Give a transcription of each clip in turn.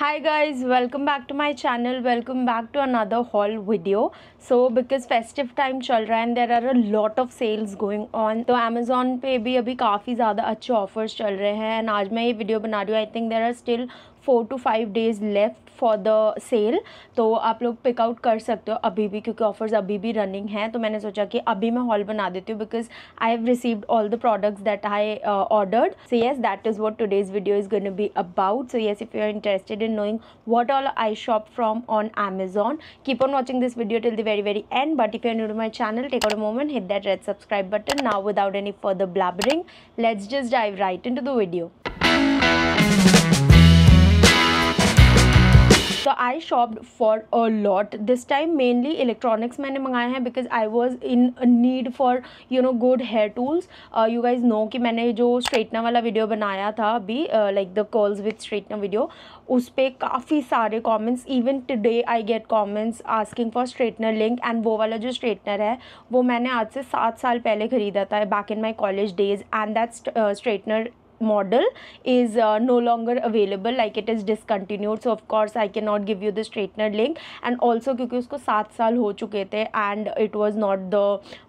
hi guys welcome back to my channel welcome back to another haul video so because festive time चल रहा है and there are a lot of sales going on तो amazon पे भी अभी काफ़ी ज़्यादा अच्छे offers चल रहे हैं and आज मैं ये video बना रही हूँ I think there are still four to five days left for the sale तो आप लोग पिकआउट कर सकते हो अभी भी क्योंकि ऑफर्स अभी भी रनिंग हैं तो मैंने सोचा कि अभी मैं हॉल बना देती हूँ because I have received all the products that I ordered so yes that is what today's video is gonna be about so yes if you are interested in knowing what all I shop from on Amazon keep on watching this video till the very very end but if you new my channel take out moment hit that red subscribe button now without any further blabbering let's just dive right in to the video तो I shop for a lot this time mainly electronics मैंने मंगाए हैं because I was in need for you know good hair tools you guys know कि मैंने जो straightener वाला video बनाया था अभी like the curls with straightener video उस पर काफ़ी सारे comments even today I get comments asking for straightener link and वो वाला जो स्ट्रेटनर है वो मैंने आज से सात साल पहले ख़रीदा था back in my college days and that straightener model is uh, no longer available like it is discontinued so of course I cannot give you the straightener link and also kyunki usko 7 saal ho chuke the and it was not the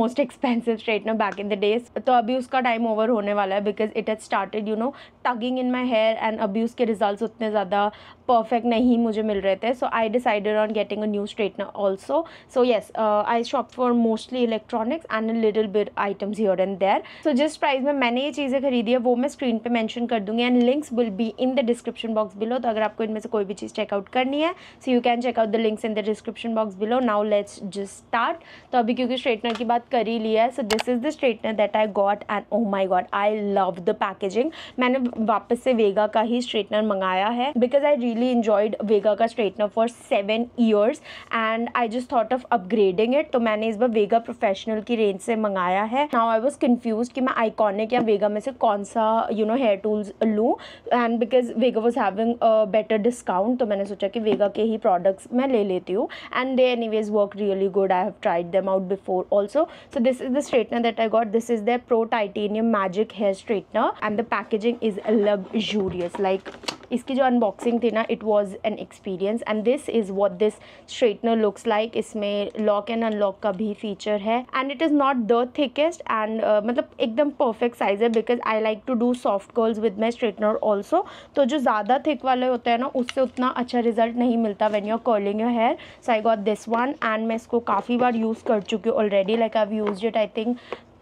most expensive straightener back in the days to abhi uska time over hone wala hai because it has started you know tugging in my hair and abuse ke results utne zyada perfect नहीं मुझे मिल रहे थे so I decided on getting a new straightener also so yes I shop for mostly electronics and little bit items here and there so जिस price में मैंने ये चीज़ें खरीदी है वो मैं स्क्रीन पे मेंशन कर दूंगी and links will be in the description box below तो अगर आपको इनमें से कोई भी चीज़ चेकआउट करनी है so you can checkout the links in the description box below now let's just start तो अभी क्योंकि स्ट्रेटनर की बात कर ही लिया है so this is the straightener that I got and oh my god I love the packaging मैंने वापस से वेगा का ही स्ट्रेटनर मंगाया है because I really really enjoyed Vega का straightener for seven years and I just thought of upgrading it तो मैंने इस बार वेगा प्रोफेशनल की रेंज से मंगाया है नाउ आई वॉज कन्फ्यूज कि मैं आइकॉनिक या वेगा में से कौन सा यू नो हेयर टूल्स लूँ and because Vega was having better discount तो मैंने सोचा कि वेगा के ही प्रोडक्ट्स मैं ले लेती हूँ and they anyways work really good I have tried them out before also so this is the straightener that I got this is their pro titanium magic hair straightener and the packaging is luxurious like इसकी जो unboxing थी ना करना it was an experience and this is what this straightener looks like इसमें lock and unlock का भी feature है and it is not the thickest and मतलब एकदम परफेक्ट साइज़ है because I like to do soft curls with my straightener also तो जो ज़्यादा थिक वाले होते हैं ना उससे उतना अच्छा रिजल्ट नहीं मिलता when you are curling your hair so I got this one and मैं इसको काफ़ी बार यूज़ कर चुकी हूँ already like I use it I think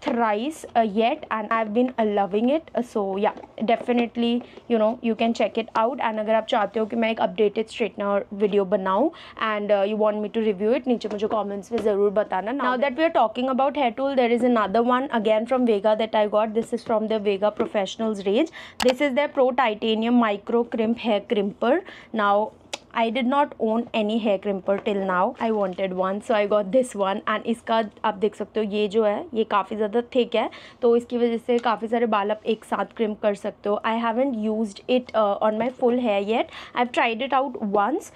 thrice uh, yet and i've been uh, loving it uh, so yeah definitely you know you can check it out and अगर you चाहते हो कि मैं एक updated straightener video बनाऊँ and uh, you want me to review it नीचे the comments में ज़रूर बताना now that we are talking about hair tool there is another one again from Vega that I got this is from the Vega professionals range this is their pro titanium micro crimp hair crimper now I did not own any hair crimper till now. I wanted one, so I got this one. And इसका आप देख सकते हो ये जो है ये काफ़ी ज़्यादा थिक है तो इसकी वजह से काफ़ी सारे बाल आप एक साथ क्रिम कर सकते हो I haven't use it on my full hair yet I have tried it out once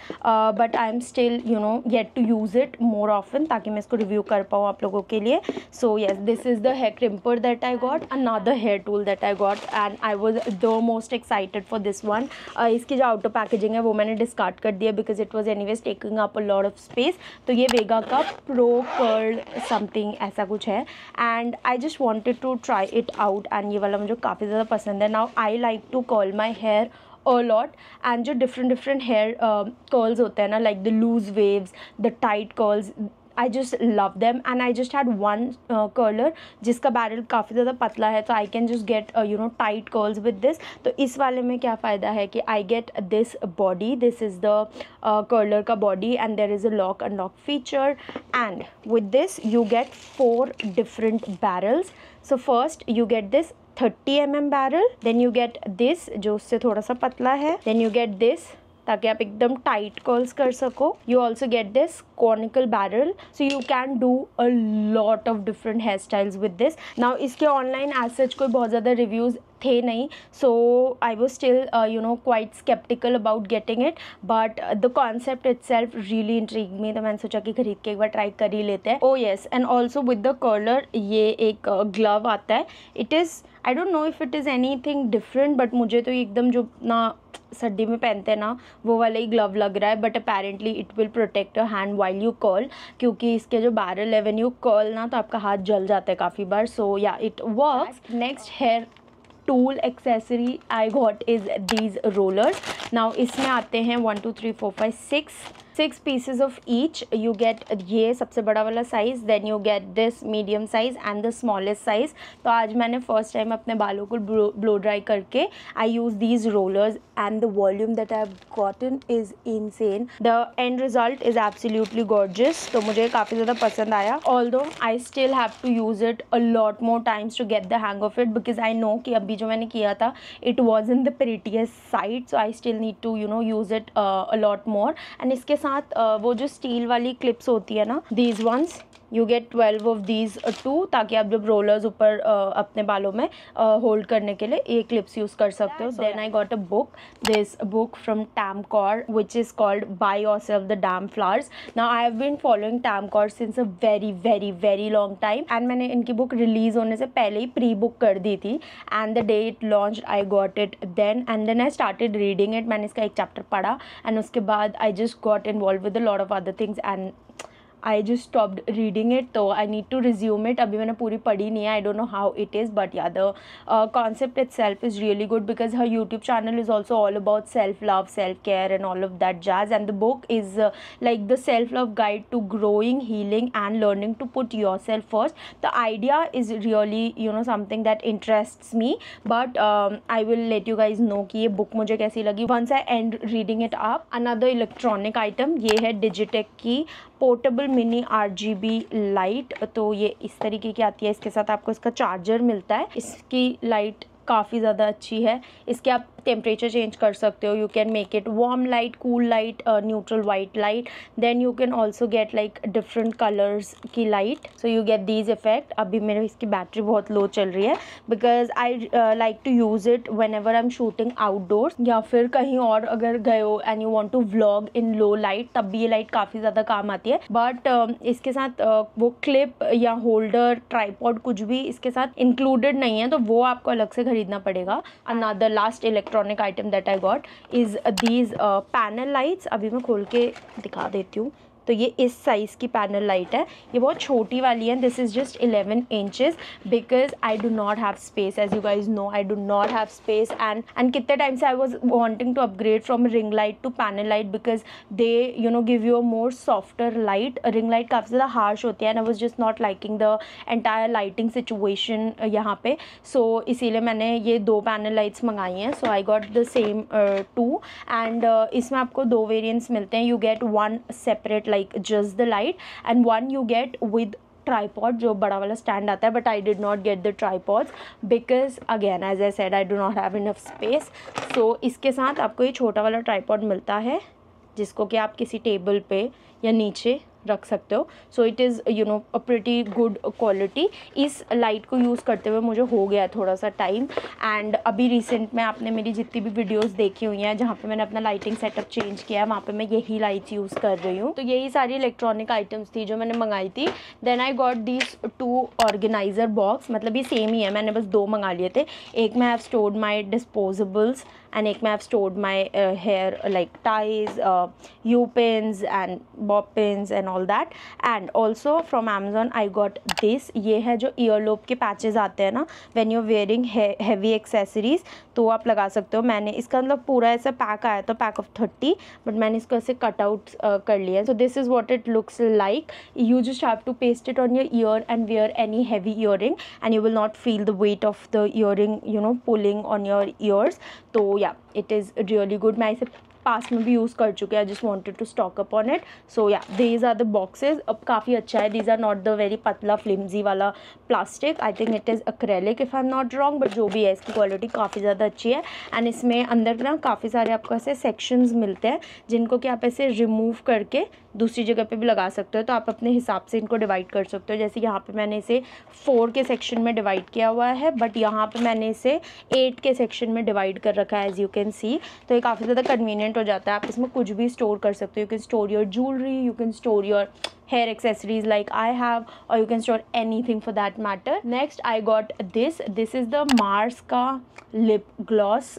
but I am still you know yet to use it more often ताकि मैं इसको रिव्यू कर पाऊँ आप लोगों के लिए so yes this is the hair crimper that I got another hair tool that I got and I was the most excited for this one इसकी जो आउटर पैकेजिंग है वो मैंने डिस्कार्ड कर दिया because it was anyways taking up a lot of space तो ये वेगा का प्रो कर्ड समथिंग ऐसा कुछ है and I just wanted to try it out and ये वाला मुझे काफ़ी ज़्यादा पसंद है now I like to curl my hair lot and जो डिफरेंट डिफरेंट हेयर कर्ल्स होते हैं ना like the loose waves the tight curls I just love them and I just had one curler जिसका बैरल काफ़ी ज़्यादा पतला है तो I can just get you know tight curls with this तो इस वाले में क्या फ़ायदा है कि I get this body this is the curler का body and there is a lock and lock feature and with this you get four different barrels so first you get this 30 M mm M barrel then you get this जो उससे थोड़ा सा पतला है then you get this ताकि आप एकदम tight curls कर सको you also get this conical barrel so you can do a lot of different hair styles with this now इसके ऑनलाइन एज सच कोई बहुत ज़्यादा रिव्यूज़ थे नहीं so I was still you know quite skeptical about getting it but the concept itself really intrigue me तो मैंने सोचा कि खरीद के एक बार ट्राई कर ही लेते हैं oh yes and also with the curler ये एक ग्लव uh, आता है it is I don't know if it is anything different but मुझे तो एकदम जो ना सर्दी में पहनते हैं ना वो वाला ही ग्लव लग रहा है but apparently it will protect your hand while you curl क्योंकि इसके जो बैरल है यू कॉल ना तो आपका हाथ जल जाता है काफ़ी बार so yeah it work next hair tool accessory I got is these roller now इसमें आते हैं one two three four five six six pieces of each you get ये सबसे बड़ा वाला size then you get this medium size and the smallest size तो आज मैंने फर्स्ट टाइम अपने बालों को ब्लो ड्राई करके I use these rollers and the volume that I have gotten is seen the end result is absolutely gorgeous तो मुझे काफ़ी ज़्यादा पसंद आया although I still have to use it a lot more times to get the hang of it because I know कि अभी जो मैंने किया था it was in the prettiest side so I still need to you know use it a lot more and इसके साथ वो जो स्टील वाली क्लिप्स होती है ना these ones you get twelve of these too ताकि आप जब रोलर्स ऊपर uh, अपने बालों में होल्ड uh, करने के लिए ये क्लिप्स यूज़ कर सकते हो then I got a book this book from Kaur which is called buy yourself the damn flowers ना I have been following Tam Kaur since a very very very long time and मैंने इनकी book release होने से पहले ही pre book कर दी थी and the day it launch I got it then and then I started reading it मैंने इसका एक चैप्टर पढ़ा एंड उसके बाद I just got involve with lot of other things and I just stop reading it तो I need to resume it अभी मैंने पूरी पढ़ी नहीं है I don't know how it is but yeah the concept itself is really good because her YouTube channel is also all about self love self care and all of that jazz and the book is like the self love guide to growing healing and learning to put yourself first the idea is really you know something that interests me but I will let you guys know कि ये बुक मुझे कैसी लगी once I end reading it आप another electronic item ये है डिजिटेक की पोर्टेबल मिनी आरजीबी लाइट तो ये इस तरीके की आती है इसके साथ आपको इसका चार्जर मिलता है इसकी लाइट काफ़ी ज़्यादा अच्छी है इसके आप टेम्परेचर चेंज कर सकते हो you can make it warm light cool light neutral white light then you can also get like different colours की light so you get these effect अभी मेरे इसकी बैटरी बहुत लो चल रही है because I like to use it whenever I am shooting outdoors या फिर कहीं और अगर गए हो and you want to vlog in low light तब भी ये लाइट काफ़ी ज़्यादा काम आती है बट uh, um, इसके साथ uh, वो क्लिप या होल्डर ट्राईपॉड कुछ भी इसके साथ इंक्लूडेड नहीं है तो वो आपको अलग से खरीदना पड़ेगा another last electronic electronic item that I got is these panel lights अभी मैं खोल के दिखा देती हूँ तो ये इस साइज़ की पैनल लाइट है ये बहुत छोटी वाली है this is just 11 inches because I do not have space as you guys know I do not have space and and कितने times I was wanting to upgrade from ring light to panel light because they you know give you a more softer light ring light काफ़ी ज़्यादा harsh होती है and I was just not liking the entire lighting situation यहाँ पे सो so, इसीलिए मैंने ये दो पैनल लाइट्स मंगाई हैं so I got the same two and इसमें आपको दो वेरियंट्स मिलते हैं you get one separate like just the light and one you get with tripod जो बड़ा वाला स्टैंड आता है but I did not get the tripods because again as I said I do not have enough space so इसके साथ आपको ये छोटा वाला ट्राईपॉड मिलता है जिसको कि आप किसी टेबल पे या नीचे रख सकते हो so it is you know a pretty good quality इस लाइट को यूज़ करते हुए मुझे हो गया थोड़ा सा टाइम एंड अभी रिसेंट में आपने मेरी जितनी भी वीडियोज़ देखी हुई हैं जहाँ पे मैंने अपना लाइटिंग सेटअप चेंज किया है वहाँ पे मैं यही लाइट्स यूज़ कर रही हूँ तो यही सारी इलेक्ट्रॉनिक आइटम्स थी जो मैंने मंगाई थी then I got this two organiser box मतलब ये सेम ही है मैंने बस दो मंगा लिए थे एक मैं have stored my disposables and एक में I stored my hair like ties U pins and bob pins and all that and also from Amazon I got this ये है जो ईयर लोब के पैचेज आते हैं ना when you wearing heavy accessories तो आप लगा सकते हो मैंने इसका मतलब पूरा ऐसा पैक आया था पैक ऑफ थर्टी बट मैंने इसको ऐसे कट आउट uh, कर लिया so this is what it looks like you just have to paste it on your ear and wear any heavy earring and you will not feel the weight of the earring you know pulling on your ears तो yeah it is really good मैं इसे पास में भी use कर चुके I just wanted to stock up on it so yeah these are the boxes अब काफ़ी अच्छा है these are not the very पतला फ्लिमजी वाला plastic I think it is acrylic if I am not wrong but जो भी है इसकी क्वालिटी काफ़ी ज़्यादा अच्छी है एंड इसमें अंदर ना काफ़ी सारे आपको ऐसे सेक्शंस मिलते हैं जिनको कि आप ऐसे रिमूव करके दूसरी जगह पे भी लगा सकते हो तो आप अपने हिसाब से इनको डिवाइड कर सकते हो जैसे यहाँ पे मैंने इसे फोर के सेक्शन में डिवाइड किया हुआ है बट यहाँ पे मैंने इसे एट के सेक्शन में डिवाइड कर रखा है एज़ यू कैन सी तो ये काफ़ी ज़्यादा कन्वीनियंट हो जाता है आप इसमें कुछ भी स्टोर कर सकते हो you can store your jewellery you can store your hair accessories like I have और you can store anything for that matter next I got this this is the Mars का lip gloss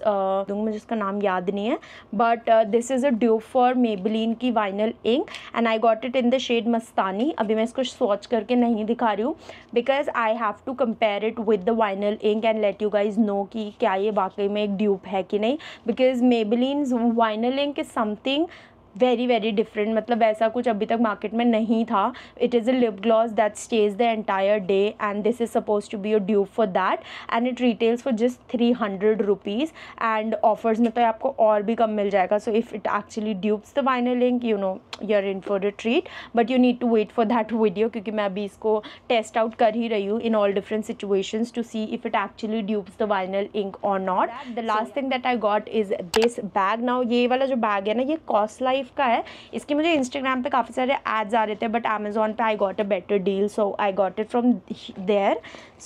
मुझे इसका नाम याद नहीं है but this is a dupe for Maybelline की vinyl ink and I got it in the shade Mastani अभी मैं इसको स्वॉच करके नहीं दिखा रही हूँ because I have to compare it with the vinyl ink and let you guys know कि क्या ये वाकई में एक ड्यूप है कि नहीं because Maybelline vinyl ink is something very very different मतलब ऐसा कुछ अभी तक मार्केट में नहीं था it is a lip gloss that stays the entire day and this is suppose to be a dupe for that and it retails for just three hundred rupees and offers में तो आपको और भी कम मिल जाएगा so if it actually dupes the vinyl ink you no you are in for a treat but you need to wait for that video क्योंकि मैं अभी इसको टेस्ट आउट कर ही रही हूँ in all different situations to see if it actually dupes the vinyl ink और not the last thing that I got is this bag now ये वाला जो बैग है ना ये कॉस्ट लाइफ का है इसके मुझे इंस्टाग्राम पे काफ़ी सारे एड्स आ रहे थे बट अमेजोन पे I got a better deal so I got it from there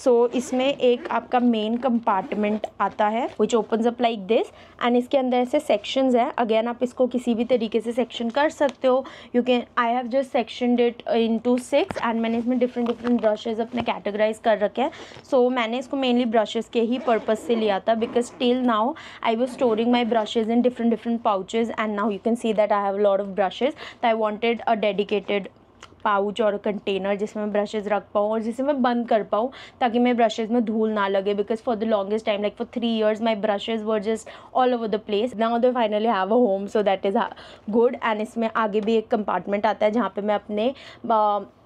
so इसमें एक आपका मेन कंपार्टमेंट आता है which open up like this and इसके अंदर ऐसे सेक्शंस हैं अगेन आप इसको किसी भी तरीके से सेक्शन कर सकते हो you can I have just sectioned it into six and मैंने इसमें डिफरेंट डिफरेंट ब्रशेज अपने कैटेगराइज कर रखे हैं सो so, मैंने इसको मेनली ब्रशेज के ही पर्पज से लिया था because till now I was storing my brushes in different different pouches and now you can see that I have lot of brushes I wanted a dedicated pouch और container जिसमें मैं brushes रख पाऊँ और जिसे मैं बंद कर पाऊँ ताकि मेरे ब्रशेज़ में धूल ना लगे because for the longest time like for three years my brushes were just all over the place now they finally have a home so that is good and इसमें आगे भी एक कंपार्टमेंट आता है जहाँ पर मैं अपने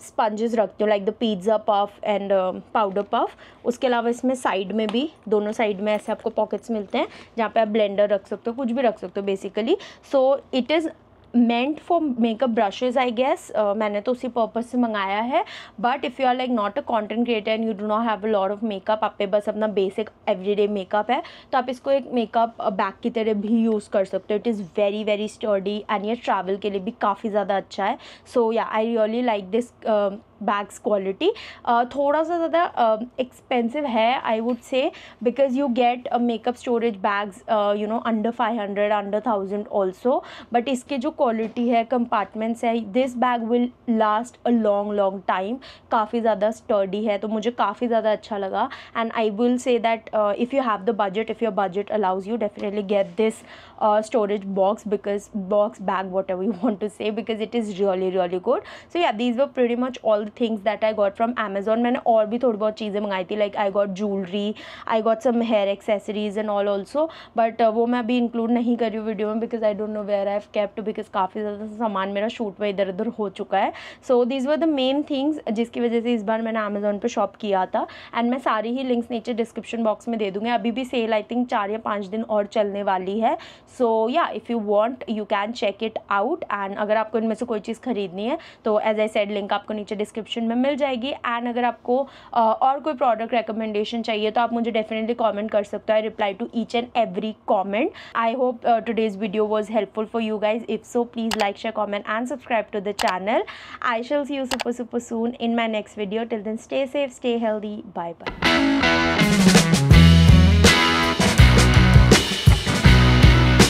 स्पंजेस रखती हूँ like the pizza puff and powder puff उसके अलावा इसमें साइड में भी दोनों साइड में ऐसे आपको पॉकेट्स मिलते हैं जहाँ पे आप ब्लेंडर रख सकते हो कुछ भी रख सकते हो basically so it is meant for makeup brushes I guess मैंने तो उसी पर्पज़ से मंगाया है but if you are like not a content creator and you do not have a lot of makeup आप पे बस अपना बेसिक एवरीडे मेकअप है तो आप इसको एक मेकअप बैग uh, की तरह भी यूज़ कर सकते हो it is very very sturdy and ये ट्रैवल के लिए भी काफ़ी ज़्यादा अच्छा है so yeah I really like this bag's quality uh, थोड़ा सा ज़्यादा एक्सपेंसिव uh, है I would say because you get makeup storage bags you know under five hundred under thousand also but इसके जो क्वालिटी है कंपार्टमेंट्स है this bag will last a long long time काफ़ी ज़्यादा स्टर्डी है तो मुझे काफ़ी ज़्यादा अच्छा लगा and I will say that if you have the budget if your budget allows you definitely get this box because box bag whatever you want to say because it is really really good so yeah these were pretty much all the things that I got from Amazon मैंने और भी थोड़ी बहुत चीज़ें मंगाई थी like I got jewellery I got some hair accessories and all also but वो मैं अभी इंक्लूड नहीं करी हूँ वीडियो में because I don't know where I have kept because काफ़ी ज़्यादा सामान मेरा शूट में इधर उधर हो चुका है so these were the main things जिसकी वजह से इस बार मैंने अमेजोन पर शॉप किया था एंड मैं सारी ही लिंक्स नीचे डिस्क्रिप्शन बॉक्स में दे दूँगी अभी भी सेल आई थिंक चार या पाँच दिन और चलने वाली है so yeah if you want you can check it out and अगर आपको इनमें से कोई चीज़ खरीदनी है तो एज आई सेड लिंक आपको नीचे डिस्क्रिप्शन डिस्क्रिप्शन में मिल जाएगी एंड अगर आपको और कोई प्रोडक्ट रिकमेंडेशन चाहिए तो आप मुझे डेफिनेटली कॉमेंट कर सकते हो I reply to each and every comment I hope today's video was helpful for you guys if so please like share comment and subscribe to the channel I shall see you super super soon in my next video till then stay safe stay healthy bye bye